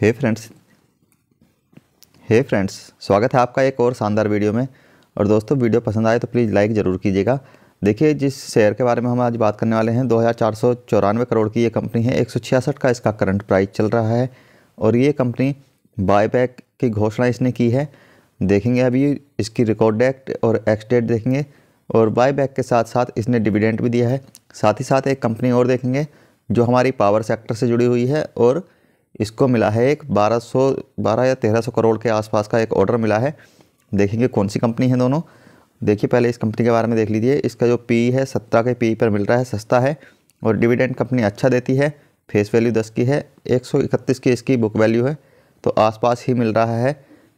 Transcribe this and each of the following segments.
हे friends हे friends स्वागत है आपका एक और शानदार वीडियो में और दोस्तों वीडियो पसंद आए तो प्लीज़ लाइक ज़रूर कीजिएगा देखिए जिस शेयर के बारे में हम आज बात करने वाले हैं दो करोड़ की ये कंपनी है एक का इसका करंट प्राइस चल रहा है और ये कंपनी बायबैक की घोषणा इसने की है देखेंगे अभी इसकी रिकॉर्ड डेट और एक्सडेट देखेंगे और बायबैक के साथ साथ इसने डिविडेंट भी दिया है साथ ही साथ एक कंपनी और देखेंगे जो हमारी पावर सेक्टर से जुड़ी हुई है और इसको मिला है एक 1200 12 या 1300 करोड़ के आसपास का एक ऑर्डर मिला है देखेंगे कौन सी कंपनी है दोनों देखिए पहले इस कंपनी के बारे में देख लीजिए इसका जो पी है सत्रह के पी पर मिल रहा है सस्ता है और डिविडेंड कंपनी अच्छा देती है फेस वैल्यू दस की है एक सौ इकतीस की इसकी बुक वैल्यू है तो आसपास ही मिल रहा है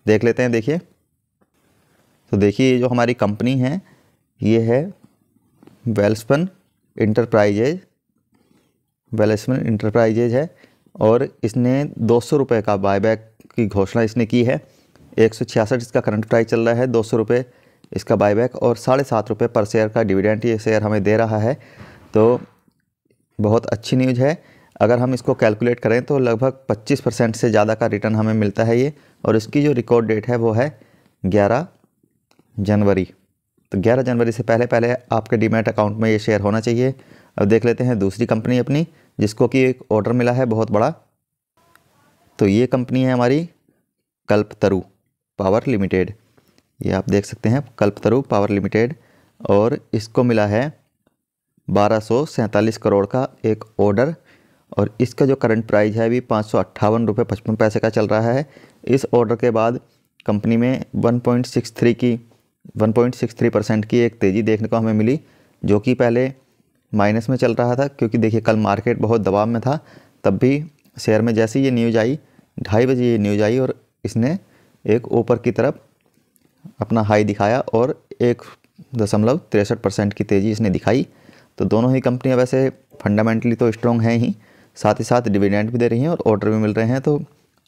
देख लेते हैं देखिए तो देखिए ये जो हमारी कंपनी है ये है वेल्सपन इंटरप्राइजेज वेल्सपन इंटरप्राइजेज है और इसने दो सौ रुपये का बायबैक की घोषणा इसने की है एक सौ छियासठ इसका करंट प्राइस चल रहा है दो सौ रुपये इसका बायबैक और साढ़े सात रुपये पर शेयर का डिविडेंट ये शेयर हमें दे रहा है तो बहुत अच्छी न्यूज़ है अगर हम इसको कैलकुलेट करें तो लगभग 25 परसेंट से ज़्यादा का रिटर्न हमें मिलता है ये और इसकी जो रिकॉर्ड डेट है वो है 11 जनवरी तो 11 जनवरी से पहले पहले आपके डीमेट अकाउंट में ये शेयर होना चाहिए अब देख लेते हैं दूसरी कंपनी अपनी जिसको कि एक ऑर्डर मिला है बहुत बड़ा तो ये कंपनी है हमारी कल्पतरु पावर लिमिटेड ये आप देख सकते हैं कल्पतरु पावर लिमिटेड और इसको मिला है बारह करोड़ का एक ऑर्डर और इसका जो करंट प्राइस है अभी पाँच सौ अट्ठावन रुपये पचपन पैसे का चल रहा है इस ऑर्डर के बाद कंपनी में 1.63 की 1.63 परसेंट की एक तेज़ी देखने को हमें मिली जो कि पहले माइनस में चल रहा था क्योंकि देखिए कल मार्केट बहुत दबाव में था तब भी शेयर में जैसे ये न्यूज आई ढाई बजे ये न्यूज आई और इसने एक ऊपर की तरफ अपना हाई दिखाया और एक दशमलव तिरसठ परसेंट की तेज़ी इसने दिखाई तो दोनों ही कंपनियां वैसे फंडामेंटली तो स्ट्रॉन्ग हैं ही साथ ही साथ डिविडेंड भी दे रही हैं और ऑर्डर भी मिल रहे हैं तो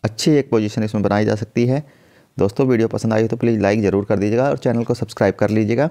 अच्छी एक पोजिशन इसमें बनाई जा सकती है दोस्तों वीडियो पसंद आई तो प्लीज़ लाइक ज़रूर कर दीजिएगा और चैनल को सब्सक्राइब कर लीजिएगा